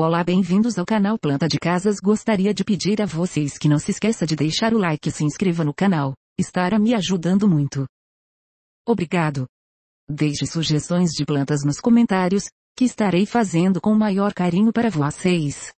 Olá bem-vindos ao canal Planta de Casas gostaria de pedir a vocês que não se esqueça de deixar o like e se inscreva no canal, estará me ajudando muito. Obrigado. Deixe sugestões de plantas nos comentários, que estarei fazendo com o maior carinho para vocês.